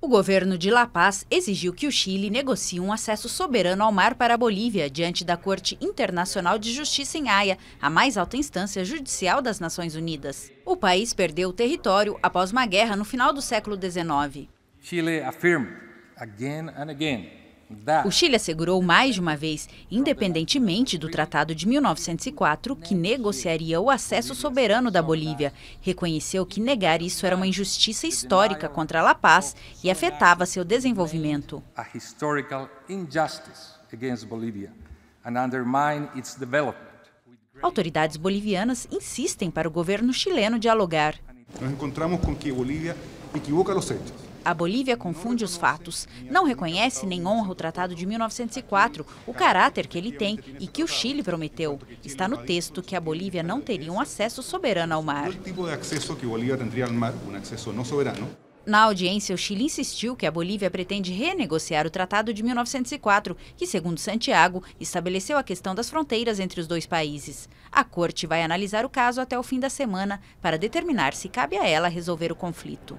O governo de La Paz exigiu que o Chile negocie um acesso soberano ao mar para a Bolívia, diante da Corte Internacional de Justiça em Haia, a mais alta instância judicial das Nações Unidas. O país perdeu o território após uma guerra no final do século XIX. Chile afirma, again and again, o Chile assegurou mais de uma vez, independentemente do Tratado de 1904, que negociaria o acesso soberano da Bolívia. Reconheceu que negar isso era uma injustiça histórica contra La Paz e afetava seu desenvolvimento. Autoridades bolivianas insistem para o governo chileno dialogar. Nos encontramos com que Bolívia equivoca os hechos a Bolívia confunde os fatos. Não reconhece nem honra o Tratado de 1904, o caráter que ele tem e que o Chile prometeu. Está no texto que a Bolívia não teria um acesso soberano ao mar. tipo de acesso que Bolívia teria ao mar, um acesso não soberano, na audiência, o Chile insistiu que a Bolívia pretende renegociar o Tratado de 1904, que, segundo Santiago, estabeleceu a questão das fronteiras entre os dois países. A corte vai analisar o caso até o fim da semana para determinar se cabe a ela resolver o conflito.